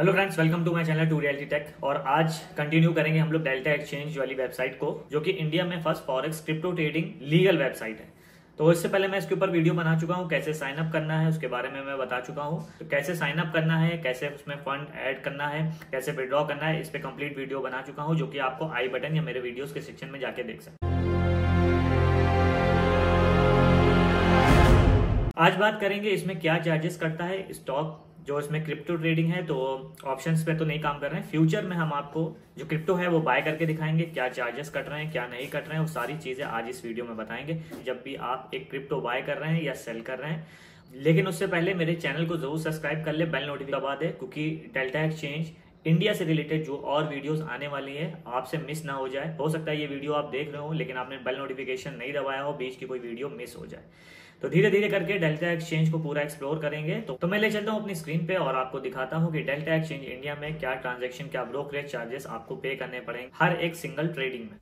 hello friends welcome to my channel to Reality Tech और आज continue करेंगे हम लोग डेल्टा एक्सचेंज वाली वेबसाइट को जो कि इंडिया में first forex crypto trading legal website है तो इससे पहले मैं इसके ऊपर वीडियो बना चुका हूँ कैसे साइन अप करना है उसके बारे में मैं बता चुका हूँ तो कैसे साइन अप करना है कैसे उसमें फंड ऐड करना है कैसे विड्रॉ करना है इस पर कंप्लीट वीडियो बना चुका हूँ जो कि आपको आई बटन या मेरे वीडियोज के सेक्शन में जाके देख सकते हैं आज बात करेंगे इसमें क्या चार्जेस करता है स्टॉक जो इसमें क्रिप्टो ट्रेडिंग है तो ऑप्शंस पे तो नहीं काम कर रहे हैं फ्यूचर में हम आपको जो क्रिप्टो है वो बाय करके दिखाएंगे क्या चार्जेस कट रहे हैं क्या नहीं कट रहे हैं वो सारी चीज़ें आज इस वीडियो में बताएंगे जब भी आप एक क्रिप्टो बाय कर रहे हैं या सेल कर रहे हैं लेकिन उससे पहले मेरे चैनल को जरूर सब्सक्राइब कर ले बेल नोटिफिकेशन दबा दे क्योंकि डेल्टा एक्सचेंज इंडिया से रिलेटेड जो और वीडियोस आने वाली है आपसे मिस ना हो जाए हो सकता है ये वीडियो आप देख रहे हो लेकिन आपने बेल नोटिफिकेशन नहीं दबाया हो बीच की कोई वीडियो मिस हो जाए तो धीरे धीरे करके डेल्टा एक्सचेंज को पूरा एक्सप्लोर करेंगे तो, तो मैं ले चलता हूँ अपनी स्क्रीन पे और आपको दिखाता हूँ कि डेल्टा एक्सचेंज इंडिया में क्या ट्रांजेक्शन क्या ब्रोकरेज चार्जेस आपको पे करने पड़ेंगे हर एक सिंगल ट्रेडिंग में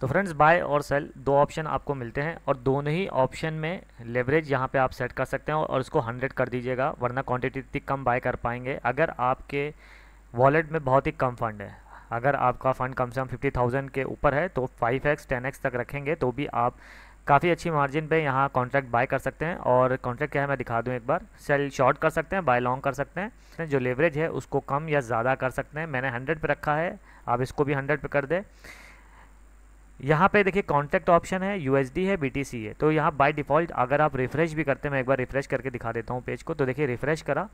तो फ्रेंड्स बाय और सेल दो ऑप्शन आपको मिलते हैं और दोनों ही ऑप्शन में लेवरेज यहाँ पे आप सेट कर सकते हैं और इसको 100 कर दीजिएगा वरना क्वांटिटी इतनी कम बाय कर पाएंगे अगर आपके वॉलेट में बहुत ही कम फंड है अगर आपका फ़ंड कम से कम फिफ्टी थाउजेंड के ऊपर है तो फाइव एक्स टेन एक्स तक रखेंगे तो भी आप काफ़ी अच्छी मार्जिन पे यहाँ कॉन्ट्रैक्ट बाय कर सकते हैं और कॉन्ट्रैक्ट क्या है मैं दिखा दूँ एक बार सेल शॉर्ट कर सकते हैं बाय लॉन्ग कर सकते हैं जो लेवरेज है उसको कम या ज़्यादा कर सकते हैं मैंने हंड्रेड पर रखा है आप इसको भी हंड्रेड पर कर दें यहाँ पे देखिए कॉन्टैक्ट ऑप्शन है यू है बी है तो यहाँ बाई डिफ़ॉल्ट अगर आप रिफ़्रेश भी करते हैं मैं एक बार रिफ़्रेश करके दिखा देता हूँ पेज को तो देखिए रिफ़्रेश करा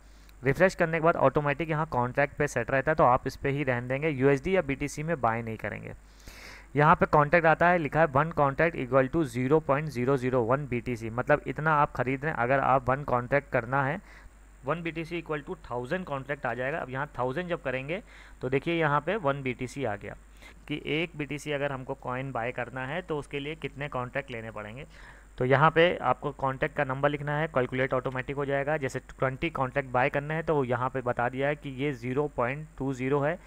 रिफ़्रेश करने के बाद ऑटोमेटिक यहाँ कॉन्ट्रैक्ट पे सेट रहता है तो आप इस पर ही रहन देंगे यू या बी में बाय नहीं करेंगे यहाँ पे कॉन्टैक्ट आता है लिखा है one contact equal to zero point zero zero one B T C मतलब इतना आप खरीद रहे हैं अगर आप वन कॉन्टैक्ट करना है one B T C equal to thousand contract आ जाएगा अब यहाँ थाउजेंड जब करेंगे तो देखिए यहाँ पे वन बी टी सी आ गया कि एक बी टी सी अगर हमको कॉइन बाय करना है तो उसके लिए कितने कॉन्ट्रैक्ट लेने पड़ेंगे तो यहाँ पे आपको कॉन्टैक्ट का नंबर लिखना है कैलकुलेट ऑटोमेटिक हो जाएगा जैसे ट्वेंटी कॉन्टैक्ट बाय करना है तो यहाँ पे बता दिया है कि ये ज़ीरो पॉइंट टू ज़ीरो है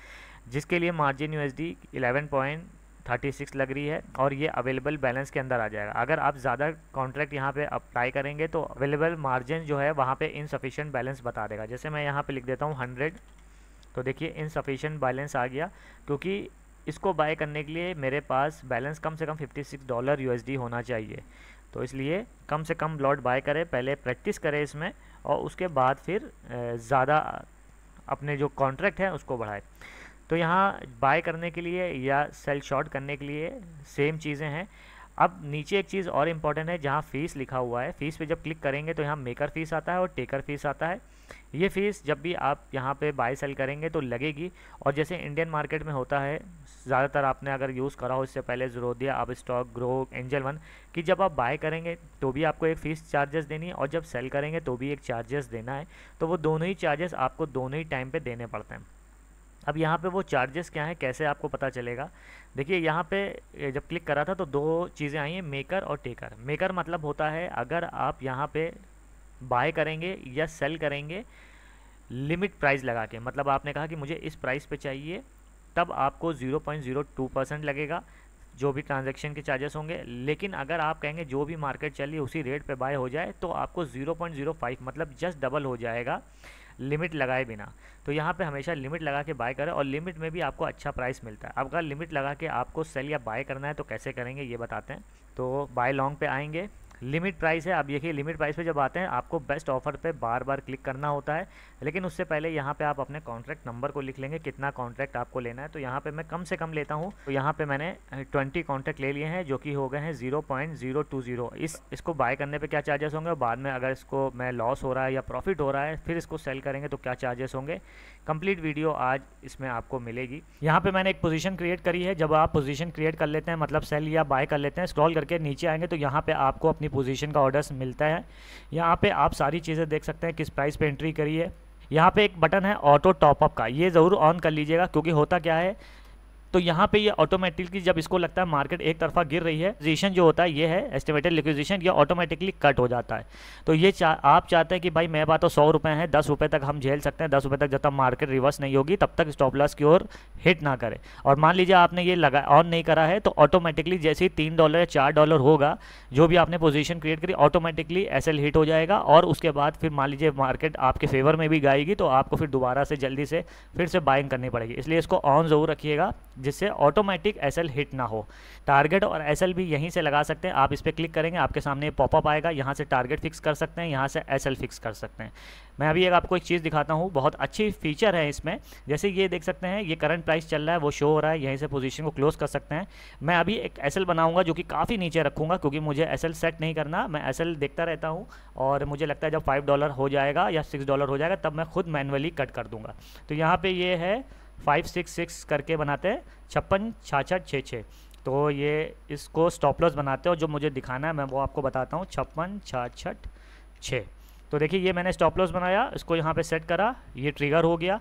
जिसके लिए margin U S D eleven point thirty six लग रही है और ये अवेलेबल बैलेंस के अंदर आ जाएगा अगर आप ज़्यादा कॉन्ट्रैक्ट यहाँ पे अप्लाई करेंगे तो अवेलेबल मार्जिन जो है वहाँ पे इनसफिशिएंट बैलेंस बता देगा जैसे मैं यहाँ पे लिख देता हूँ हंड्रेड तो देखिए इनसफिशिएंट बैलेंस आ गया क्योंकि इसको बाय करने के लिए मेरे पास बैलेंस कम से कम सिक्स डॉलर डी होना चाहिए तो इसलिए कम से कम लॉट बाय करें पहले प्रैक्टिस करें इसमें और उसके बाद फिर ज़्यादा अपने जो कॉन्ट्रैक्ट हैं उसको बढ़ाए तो यहाँ बाय करने के लिए या सेल शॉर्ट करने के लिए सेम चीज़ें हैं अब नीचे एक चीज़ और इम्पॉर्टेंट है जहाँ फ़ीस लिखा हुआ है फ़ीस पे जब क्लिक करेंगे तो यहाँ मेकर फ़ीस आता है और टेकर फ़ीस आता है ये फ़ीस जब भी आप यहाँ पे बाय सेल करेंगे तो लगेगी और जैसे इंडियन मार्केट में होता है ज़्यादातर आपने अगर यूज़ करा हो इससे पहले जरूर दिया आप स्टॉक ग्रो एंजल वन कि जब आप बाय करेंगे तो भी आपको एक फ़ीस चार्जेस देनी है और जब सेल करेंगे तो भी एक चार्जेस देना है तो वो दोनों ही चार्जेस आपको दोनों ही टाइम पर देने पड़ते हैं अब यहाँ पे वो चार्जेस क्या हैं कैसे आपको पता चलेगा देखिए यहाँ पे जब क्लिक करा था तो दो चीज़ें आई हैं मेकर और टेकर मेकर मतलब होता है अगर आप यहाँ पे बाय करेंगे या सेल करेंगे लिमिट प्राइस लगा के मतलब आपने कहा कि मुझे इस प्राइस पे चाहिए तब आपको 0.02 परसेंट लगेगा जो भी ट्रांजेक्शन के चार्जेस होंगे लेकिन अगर आप कहेंगे जो भी मार्केट चली उसी रेट पे बाय हो जाए तो आपको 0.05 मतलब जस्ट डबल हो जाएगा लिमिट लगाए बिना तो यहाँ पे हमेशा लिमिट लगा के बाय करें और लिमिट में भी आपको अच्छा प्राइस मिलता है अब अगर लिमिट लगा के आपको सेल या बाय करना है तो कैसे करेंगे ये बताते हैं तो बाय लॉन्ग पे आएंगे लिमिट प्राइस है आप देखिए लिमिट प्राइस पे जब आते हैं आपको बेस्ट ऑफर पे बार बार क्लिक करना होता है लेकिन उससे पहले यहाँ पे आप अपने कॉन्ट्रैक्ट नंबर को लिख लेंगे कितना कॉन्ट्रैक्ट आपको लेना है तो यहाँ पे मैं कम से कम लेता हूँ तो यहाँ पे मैंने ट्वेंटी कॉन्ट्रैक्ट ले लिए हैं जो कि हो गए हैं zero point zero two zero इस इसको बाय करने पर क्या चार्जेस होंगे और बाद में अगर इसको मैं लॉस हो रहा है या प्रॉफिट हो रहा है फिर इसको सेल करेंगे तो क्या चार्जेस होंगे कंप्लीट वीडियो आज इसमें आपको मिलेगी यहाँ पर मैंने एक पोजिशन क्रिएट करी है जब आप पोजीशन क्रिएट कर लेते हैं मतलब सेल या बाय कर लेते हैं स्क्रॉल करके नीचे आएंगे तो यहाँ पर आपको अपनी अपनी पोजीशन का ऑर्डर्स मिलता है यहाँ पे आप सारी चीज़ें देख सकते हैं किस प्राइस पे एंट्री करी है यहाँ पे एक बटन है ऑटो टॉपअप का ये ज़रूर ऑन कर लीजिएगा क्योंकि होता क्या है तो यहाँ पे ये ऑटोमेटिकली जब इसको लगता है मार्केट एक तरफा गिर रही है पोजिशन जो होता है ये है एस्टिमेटेड लिक्विजिशन ये ऑटोमेटिकली कट हो जाता है तो ये चा, आप चाहते हैं कि भाई मैं बात तो सौ रुपये हैं दस रुपये तक हम झेल सकते हैं दस रुपये तक जब तक मार्केट रिवर्स नहीं होगी तब तक स्टॉप लॉस की ओर हिट ना करे और मान लीजिए आपने ये लगा ऑन नहीं करा है तो ऑटोमेटिकली जैसे ही तीन डॉलर या चार डॉलर होगा जो भी आपने पोजिशन क्रिएट करी ऑटोमेटिकली एस हिट हो जाएगा और उसके बाद फिर मान लीजिए मार्केट आपके फेवर में भी गाएगी तो आपको फिर दोबारा से जल्दी से फिर से बाइंग करनी पड़ेगी इसलिए इसको ऑन जरूर रखिएगा जिससे ऑटोमेटिक एसएल हिट ना हो टारगेट और एसएल भी यहीं से लगा सकते हैं आप इस पर क्लिक करेंगे आपके सामने पॉपअप आएगा यहाँ से टारगेट फिक्स कर सकते हैं यहाँ से एसएल फिक्स कर सकते हैं मैं अभी एक आपको एक चीज़ दिखाता हूँ बहुत अच्छी फीचर है इसमें जैसे ये देख सकते हैं ये करंट प्राइस चल रहा है वो शो हो रहा है यहीं से पोजीशन को क्लोज कर सकते हैं मैं अभी एक एसएल बनाऊंगा जो कि काफ़ी नीचे रखूँगा क्योंकि मुझे एसएल सेट नहीं करना मैं एसएल देखता रहता हूँ और मुझे लगता है जब फाइव डॉलर हो जाएगा या सिक्स डॉलर हो जाएगा तब मैं खुद मैनुअली कट कर दूँगा तो यहाँ पर ये है फाइव सिक्स सिक्स करके बनाते हैं छप्पन छाछठ छः छः तो ये इसको स्टॉप लॉस बनाते हो जो मुझे दिखाना है मैं वो आपको बताता हूँ छप्पन छाछठ छः तो देखिए ये मैंने स्टॉप लॉस बनाया इसको यहाँ पे सेट करा ये ट्रिगर हो गया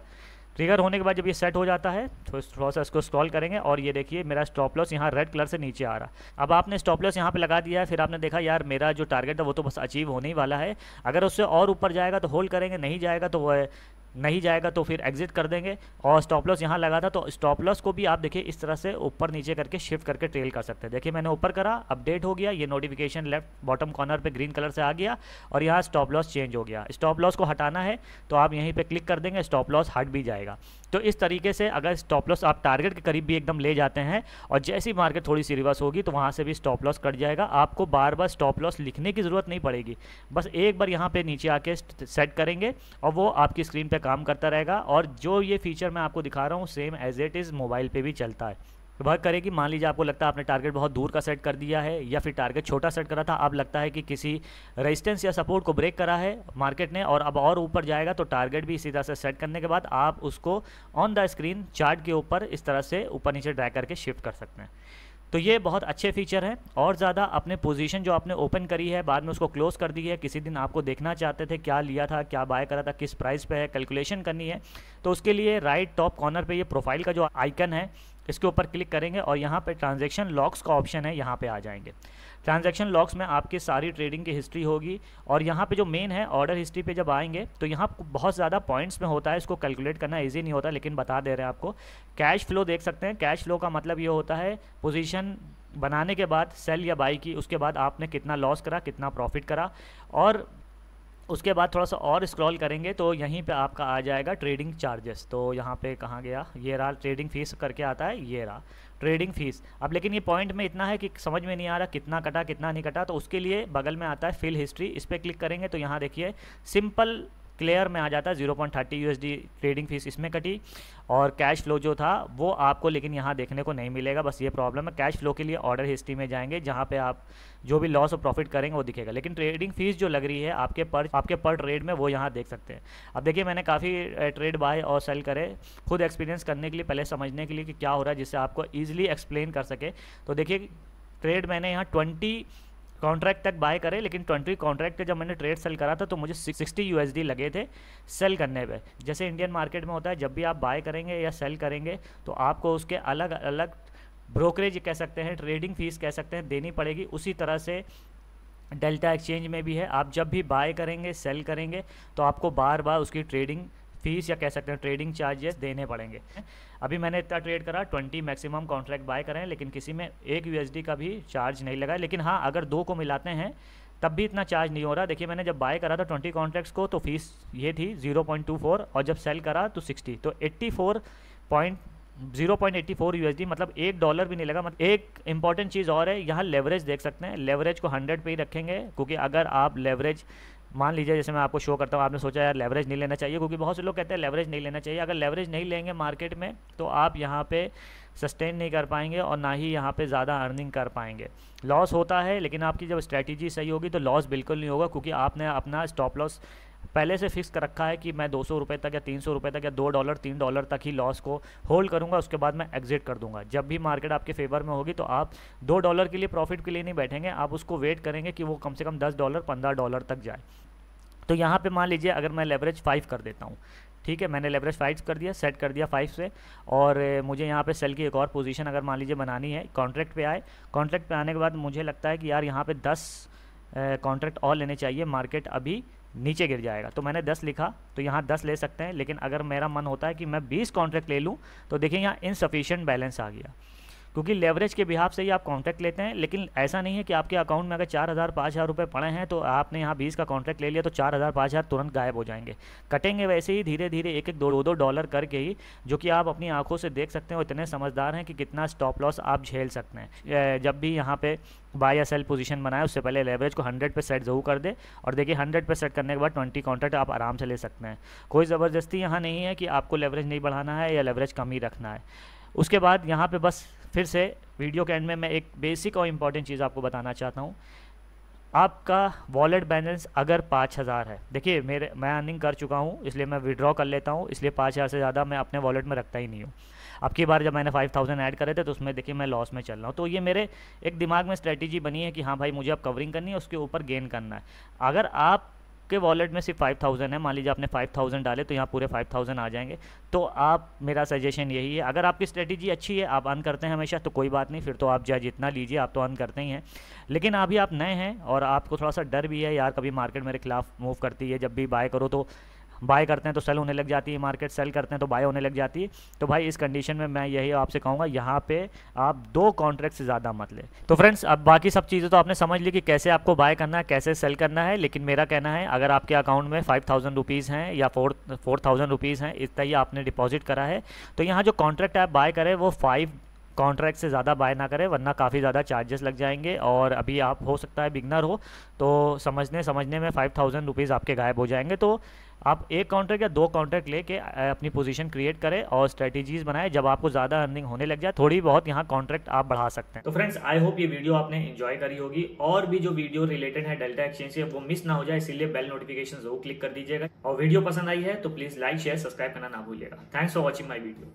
ट्रिगर होने के बाद जब ये सेट हो जाता है तो थोड़ा सा इसको स्क्रॉल करेंगे और ये देखिए मेरा स्टॉप लॉस यहाँ रेड कलर से नीचे आ रहा अब आपने स्टॉप लॉस यहाँ पे लगा दिया है फिर आपने देखा यार मेरा जो टारगेट है वो तो बस अचीव होने ही वाला है अगर उससे और ऊपर जाएगा तो होल्ड करेंगे नहीं जाएगा तो वह नहीं जाएगा तो फिर एग्जिट कर देंगे और स्टॉप लॉस यहाँ लगा था तो स्टॉप लॉस को भी आप देखिए इस तरह से ऊपर नीचे करके शिफ्ट करके ट्रेल कर सकते हैं देखिए मैंने ऊपर करा अपडेट हो गया ये नोटिफिकेशन लेफ्ट बॉटम कॉर्नर पर ग्रीन कलर से आ गया और यहाँ स्टॉप लॉस चेंज हो गया स्टॉप लॉस को हटाना है तो आप यहीं पर क्लिक कर देंगे स्टॉप लॉस हट भी जाएगा तो इस तरीके से अगर स्टॉप लॉस आप टारगेट के करीब भी एकदम ले जाते हैं और जैसी मार्केट थोड़ी सी रिवर्स होगी तो वहाँ से भी स्टॉप लॉस कट जाएगा आपको बार बार स्टॉप लॉस लिखने की ज़रूरत नहीं पड़ेगी बस एक बार यहाँ पर नीचे आके सेट करेंगे और वो आपकी स्क्रीन पर काम करता रहेगा और जो ये फीचर मैं आपको दिखा रहा हूँ same as it is mobile पे भी चलता है वर्क तो करेगी मान लीजिए आपको लगता है आपने टारगेट बहुत दूर का सेट कर दिया है या फिर टारगेट छोटा सेट करा था अब लगता है कि किसी रेजिस्टेंस या सपोर्ट को ब्रेक करा है मार्केट ने और अब और ऊपर जाएगा तो टारगेट भी इसी तरह से सेट करने के बाद आप उसको ऑन द स्क्रीन चार्ट के ऊपर इस तरह से ऊपर नीचे ड्राई करके शिफ्ट कर सकते हैं तो ये बहुत अच्छे फीचर हैं और ज़्यादा अपने पोजीशन जो आपने ओपन करी है बाद में उसको क्लोज़ कर दी है किसी दिन आपको देखना चाहते थे क्या लिया था क्या बाय करा था किस प्राइस पे है कैलकुलेशन करनी है तो उसके लिए राइट टॉप कॉर्नर पे ये प्रोफाइल का जो आइकन है इसके ऊपर क्लिक करेंगे और यहाँ पर ट्रांज़ेक्शन लॉक्स का ऑप्शन है यहाँ पर आ जाएंगे ट्रांजेक्शन लॉक्स में आपकी सारी ट्रेडिंग की हिस्ट्री होगी और यहाँ पे जो मेन है ऑर्डर हिस्ट्री पे जब आएंगे तो यहाँ बहुत ज़्यादा पॉइंट्स में होता है इसको कैलकुलेट करना ईजी नहीं होता लेकिन बता दे रहे हैं आपको कैश फ्लो देख सकते हैं कैश फ्लो का मतलब ये होता है पोजिशन बनाने के बाद सेल या बाई की उसके बाद आपने कितना लॉस करा कितना प्रॉफिट करा और उसके बाद थोड़ा सा और स्क्रॉल करेंगे तो यहीं पे आपका आ जाएगा ट्रेडिंग चार्जेस तो यहाँ पे कहाँ गया ये रहा ट्रेडिंग फ़ीस करके आता है ये रहा ट्रेडिंग फ़ीस अब लेकिन ये पॉइंट में इतना है कि समझ में नहीं आ रहा कितना कटा कितना नहीं कटा तो उसके लिए बगल में आता है फिल हिस्ट्री इस पर क्लिक करेंगे तो यहाँ देखिए सिंपल क्लियर में आ जाता है zero point thirty USD trading fees इसमें कटी और कैश फ्लो जो था वो आपको लेकिन यहाँ देखने को नहीं मिलेगा बस ये प्रॉब्लम है कैश फ्लो के लिए ऑर्डर हिस्ट्री में जाएंगे जहाँ पे आप जो भी लॉस और प्रॉफिट करेंगे वो दिखेगा लेकिन ट्रेडिंग फीस जो लग रही है आपके पर आपके पर ट्रेड में वो यहाँ देख सकते हैं अब देखिए मैंने काफ़ी ट्रेड बाय और सेल करे खुद एक्सपीरियंस करने के लिए पहले समझने के लिए कि क्या हो रहा है जिससे आपको ईजिली एक्सप्लेन कर सके तो देखिए ट्रेड मैंने यहाँ ट्वेंटी कॉन्ट्रैक्ट तक बाय करें लेकिन ट्वेंटी कॉन्ट्रैक्ट पे जब मैंने ट्रेड सेल करा था तो मुझे सिक्सटी यू लगे थे सेल करने पे जैसे इंडियन मार्केट में होता है जब भी आप बाय करेंगे या सेल करेंगे तो आपको उसके अलग अलग ब्रोकरेज कह सकते हैं ट्रेडिंग फीस कह सकते हैं देनी पड़ेगी उसी तरह से डेल्टा एक्सचेंज में भी है आप जब भी बाय करेंगे सेल करेंगे तो आपको बार बार उसकी ट्रेडिंग फीस या कह सकते हैं ट्रेडिंग चार्जेस देने पड़ेंगे अभी मैंने इतना ट्रेड करा ट्वेंटी मैक्सिमम कॉन्ट्रैक्ट बाय करें लेकिन किसी में एक यू का भी चार्ज नहीं लगा लेकिन हाँ अगर दो को मिलाते हैं तब भी इतना चार्ज नहीं हो रहा देखिए मैंने जब बाय करा था ट्वेंटी कॉन्ट्रैक्ट्स को तो फीस ये थी 0.24 और जब सेल करा तो 60 तो 84.0.84 यूएसडी मतलब एक डॉलर भी नहीं लगा मतलब एक इंपॉर्टेंट चीज़ और है यहाँ लेवरेज देख सकते हैं लेवरेज को 100 पे ही रखेंगे क्योंकि अगर आप लेवरेज मान लीजिए जैसे मैं आपको शो करता हूँ आपने सोचा यार लेवरेज नहीं लेना चाहिए क्योंकि बहुत से लोग कहते हैं लेवरेज नहीं लेना चाहिए अगर लेवरेज नहीं लेंगे मार्केट में तो आप यहाँ पे सस्टेन नहीं कर पाएंगे और ना ही यहाँ पे ज़्यादा अर्निंग कर पाएंगे लॉस होता है लेकिन आपकी जब स्ट्रैटेजी सही होगी तो लॉस बिल्कुल नहीं होगा क्योंकि आपने अपना स्टॉप लॉस पहले से फिक्स कर रखा है कि मैं दो सौ तक या तीन सौ तक या दो डॉलर तीन डॉलर तक ही लॉस को होल्ड करूँगा उसके बाद मैं एग्जिट कर दूंगा जब भी मार्केट आपके फेवर में होगी तो आप दो डॉलर के लिए प्रॉफिट के लिए नहीं बैठेंगे आप उसको वेट करेंगे कि वो कम से कम दस डॉलर पंद्रह डॉलर तक जाए तो यहाँ पर मान लीजिए अगर मैं लेवरेज फाइव कर देता हूँ ठीक है मैंने लेवरेज फाइव कर दिया सेट कर दिया फाइव से और मुझे यहाँ पे सेल की एक और पोजीशन अगर मान लीजिए बनानी है कॉन्ट्रैक्ट पे आए कॉन्ट्रैक्ट पे आने के बाद मुझे लगता है कि यार यहाँ पे दस कॉन्ट्रैक्ट और लेने चाहिए मार्केट अभी नीचे गिर जाएगा तो मैंने 10 लिखा तो यहाँ 10 ले सकते हैं लेकिन अगर मेरा मन होता है कि मैं 20 कॉन्ट्रैक्ट ले लूँ तो देखिए यहाँ इनसफिशियंट बैलेंस आ गया क्योंकि लेवरेज के बिहाब से ही आप कॉन्ट्रैक्ट लेते हैं लेकिन ऐसा नहीं है कि आपके अकाउंट में अगर चार हज़ार पाँच हज़ार रुपये पड़े हैं तो आपने यहाँ बीस का कॉन्ट्रैक्ट ले लिया तो चार हज़ार पाँच हज़ार तुरंत गायब हो जाएंगे कटेंगे वैसे ही धीरे धीरे एक एक दो दो डॉलर करके ही जो कि आप अपनी आंखों से देख सकते हैं और इतने समझदार हैं कि कितना स्टॉप लॉस आप झेल सकते हैं जब भी यहाँ पर बाय या सेल पोजीशन बनाए उससे पहले लेवरेज को 100 पे सेट जरूर कर दे और देखिए 100 पे सेट करने के बाद 20 कॉन्ट्रैक्ट आप आराम से ले सकते हैं कोई ज़बरदस्ती यहाँ नहीं है कि आपको लेवरेज नहीं बढ़ाना है या लेवरेज कम ही रखना है उसके बाद यहाँ पे बस फिर से वीडियो के एंड में मैं एक बेसिक और इम्पॉर्टेंट चीज़ आपको बताना चाहता हूँ आपका वॉलेट बैलेंस अगर पाँच हज़ार है देखिए मेरे मैं अर्निंग कर चुका हूँ इसलिए मैं विड्रॉ कर लेता हूँ इसलिए पाँच हज़ार से ज़्यादा मैं अपने वॉलेट में रखता ही नहीं हूँ अब की बार जब मैंने फाइव थाउजेंड ऐड करे थे तो उसमें देखिए मैं लॉस में चल रहा हूँ तो ये मेरे एक दिमाग में स्ट्रैटेजी बनी है कि हाँ भाई मुझे अब कवरिंग करनी है उसके ऊपर गेन करना है अगर आप आपके वॉलेट में सिर्फ फाइव थाउजेंड है मान लीजिए आपने फाइव थाउजेंड डाले तो यहाँ पूरे फाइव थाउजेंड आ जाएंगे तो आप मेरा सजेशन यही है अगर आपकी स्ट्रेटेजी अच्छी है आप अन करते हैं हमेशा तो कोई बात नहीं फिर तो आप जहाँ जितना लीजिए आप तो अन करते ही हैं लेकिन अभी आप नए हैं और आपको थोड़ा सा डर भी है यार कभी मार्केट मेरे खिलाफ मूव करती है जब भी बाय करो तो बाय करते हैं तो सेल होने लग जाती है मार्केट सेल करते हैं तो बाय होने लग जाती है तो भाई इस कंडीशन में मैं यही आपसे कहूँगा यहाँ पे आप दो कॉन्ट्रैक्ट से ज़्यादा मत लें तो फ्रेंड्स अब बाकी सब चीज़ें तो आपने समझ ली कि कैसे आपको बाय करना है कैसे सेल करना है लेकिन मेरा कहना है अगर आपके अकाउंट में फाइव थाउजेंड रुपीज़ हैं या फोर फोर थाउजेंड रुपीज़ हैं इतना ही आपने डिपॉजिट करा है तो यहाँ जो कॉन्ट्रैक्ट आप बाय करें वो फाइव कॉन्ट्रैक्ट से ज़्यादा बाय ना करें वरना काफ़ी ज़्यादा चार्जेस लग जाएंगे और अभी आप हो सकता है बिगनर हो तो समझने समझने में फाइव थाउजेंड रुपीज़ आपके गायब हो जाएंगे तो आप एक काउंटर या दो कॉन्ट्रैक्ट लेके अपनी पोजीशन क्रिएट करें और स्ट्रेटजीज बनाएं जब आपको ज़्यादा अर्निंग होने लग जाए थोड़ी बहुत यहाँ कॉन्ट्रैक्ट आप बढ़ा सकते हैं तो फ्रेंड्स आई होप ये वीडियो आपने एंजॉय करी होगी और भी जो वीडियो रिलेटेड है डेल्टा एक्सचेंज से वो मिस ना हो जाए इसलिए बेल नोटिफिकेशन जरूर क्लिक कर दीजिएगा और वीडियो पसंद आई है तो प्लीज़ लाइक शेयर सब्सक्राइब करना ना भूलिएगा thanks for watching my video